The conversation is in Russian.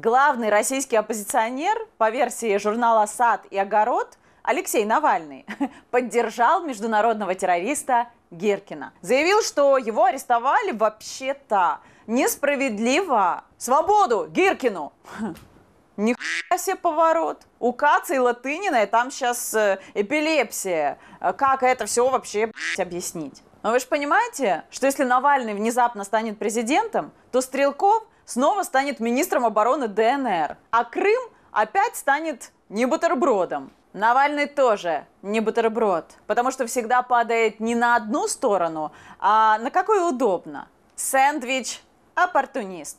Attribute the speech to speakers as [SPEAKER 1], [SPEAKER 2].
[SPEAKER 1] главный российский оппозиционер по версии журнала «Сад и огород» Алексей Навальный поддержал международного террориста Геркина. Заявил, что его арестовали вообще-то несправедливо. Свободу Геркину! Ни себе поворот. У Каца и Латынина и там сейчас э, эпилепсия. Э, как это все вообще объяснить? Но вы же понимаете, что если Навальный внезапно станет президентом, то Стрелков – снова станет министром обороны ДНР, а Крым опять станет не бутербродом. Навальный тоже не бутерброд, потому что всегда падает не на одну сторону, а на какую удобно. Сэндвич – оппортунист.